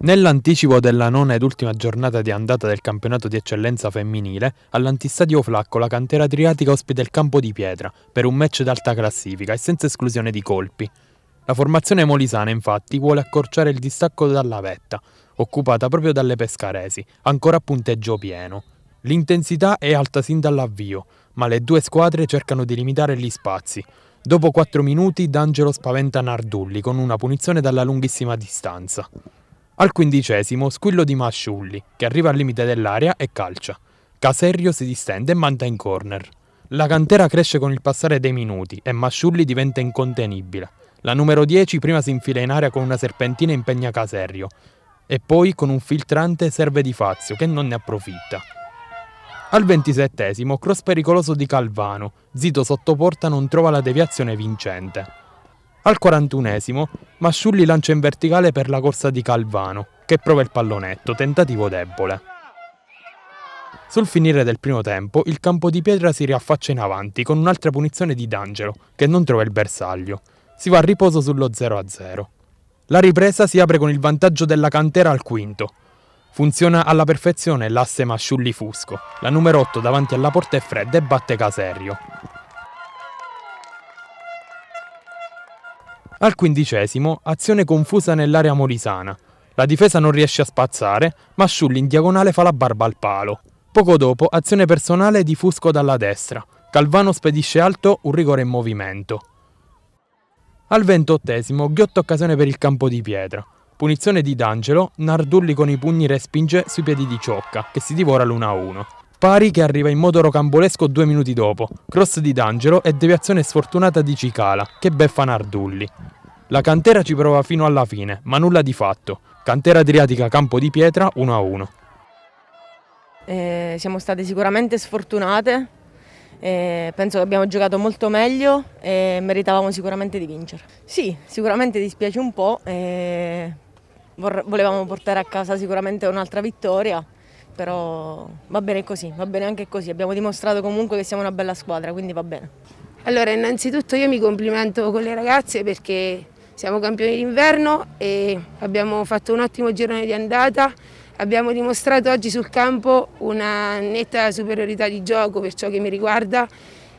Nell'anticipo della nona ed ultima giornata di andata del campionato di eccellenza femminile, all'antistadio Flacco la cantera adriatica ospita il campo di pietra per un match d'alta classifica e senza esclusione di colpi. La formazione molisana infatti vuole accorciare il distacco dalla vetta, occupata proprio dalle pescaresi, ancora a punteggio pieno. L'intensità è alta sin dall'avvio, ma le due squadre cercano di limitare gli spazi. Dopo 4 minuti D'Angelo spaventa Nardulli con una punizione dalla lunghissima distanza. Al quindicesimo, squillo di Masciulli, che arriva al limite dell'area e calcia. Caserio si distende e manda in corner. La cantera cresce con il passare dei minuti e Masciulli diventa incontenibile. La numero 10 prima si infila in area con una serpentina e impegna Caserio, e poi con un filtrante serve di Fazio che non ne approfitta. Al ventisettesimo, cross pericoloso di Calvano, Zito sotto porta non trova la deviazione vincente. Al 41esimo, Masciulli lancia in verticale per la corsa di Calvano, che prova il pallonetto, tentativo debole. Sul finire del primo tempo, il campo di pietra si riaffaccia in avanti con un'altra punizione di D'Angelo, che non trova il bersaglio. Si va a riposo sullo 0-0. La ripresa si apre con il vantaggio della cantera al quinto. Funziona alla perfezione l'asse Masciulli-Fusco. La numero 8 davanti alla porta è fredda e batte Caserio. Al quindicesimo, azione confusa nell'area molisana. La difesa non riesce a spazzare, ma Sciulli in diagonale fa la barba al palo. Poco dopo, azione personale di Fusco dalla destra. Calvano spedisce alto un rigore in movimento. Al ventottesimo, ghiotta occasione per il campo di pietra. Punizione di D'Angelo, Nardulli con i pugni respinge sui piedi di Ciocca, che si divora l'1-1. Pari che arriva in modo rocambolesco due minuti dopo, cross di D'Angelo e deviazione sfortunata di Cicala, che beffa Nardulli. La cantera ci prova fino alla fine, ma nulla di fatto. Cantera Adriatica Campo di Pietra 1-1. Eh, siamo state sicuramente sfortunate, eh, penso che abbiamo giocato molto meglio e meritavamo sicuramente di vincere. Sì, sicuramente dispiace un po', eh, volevamo portare a casa sicuramente un'altra vittoria, però va bene così, va bene anche così, abbiamo dimostrato comunque che siamo una bella squadra, quindi va bene. Allora innanzitutto io mi complimento con le ragazze perché siamo campioni d'inverno e abbiamo fatto un ottimo girone di andata, abbiamo dimostrato oggi sul campo una netta superiorità di gioco per ciò che mi riguarda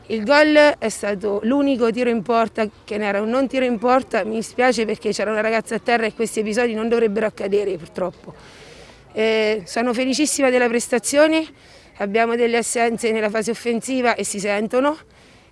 il gol è stato l'unico tiro in porta che ne era un non tiro in porta, mi dispiace perché c'era una ragazza a terra e questi episodi non dovrebbero accadere purtroppo. Eh, sono felicissima della prestazione, abbiamo delle assenze nella fase offensiva e si sentono.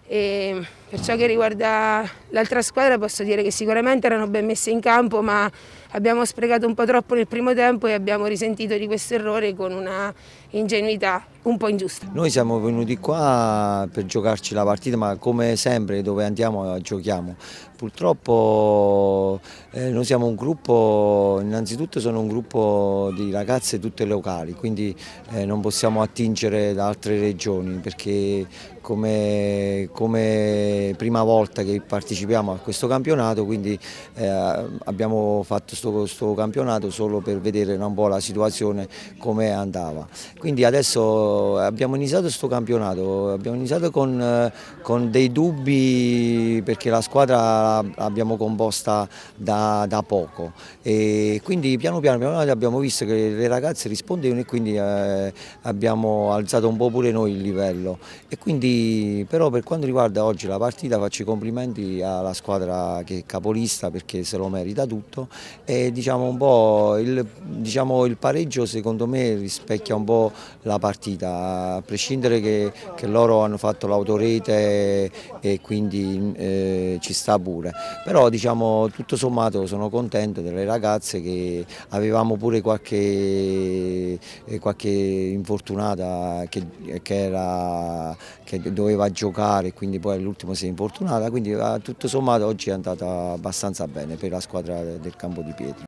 E per ciò che riguarda l'altra squadra posso dire che sicuramente erano ben messe in campo ma abbiamo sprecato un po' troppo nel primo tempo e abbiamo risentito di questo errore con una ingenuità un po' ingiusta. Noi siamo venuti qua per giocarci la partita ma come sempre dove andiamo giochiamo. Purtroppo eh, noi siamo un gruppo, innanzitutto sono un gruppo di ragazze tutte locali quindi eh, non possiamo attingere da altre regioni perché come, come prima volta che partecipiamo a questo campionato, quindi eh, abbiamo fatto questo campionato solo per vedere un po' la situazione come andava. Quindi adesso eh, abbiamo iniziato questo campionato, abbiamo iniziato con, eh, con, dei dubbi perché la squadra l'abbiamo composta da, da, poco e quindi piano piano, piano abbiamo visto che le ragazze rispondevano e quindi eh, abbiamo alzato un po' pure noi il livello e quindi però per quanto riguarda oggi la parte partita faccio i complimenti alla squadra che è capolista perché se lo merita tutto e diciamo un po' il, diciamo il pareggio secondo me rispecchia un po' la partita, a prescindere che, che loro hanno fatto l'autorete e quindi eh, ci sta pure, però diciamo tutto sommato sono contento delle ragazze che avevamo pure qualche, eh, qualche infortunata che, che, era, che doveva giocare quindi poi all'ultimo si è infortunata, quindi eh, tutto sommato oggi è andata abbastanza bene per la squadra del campo di Pietro.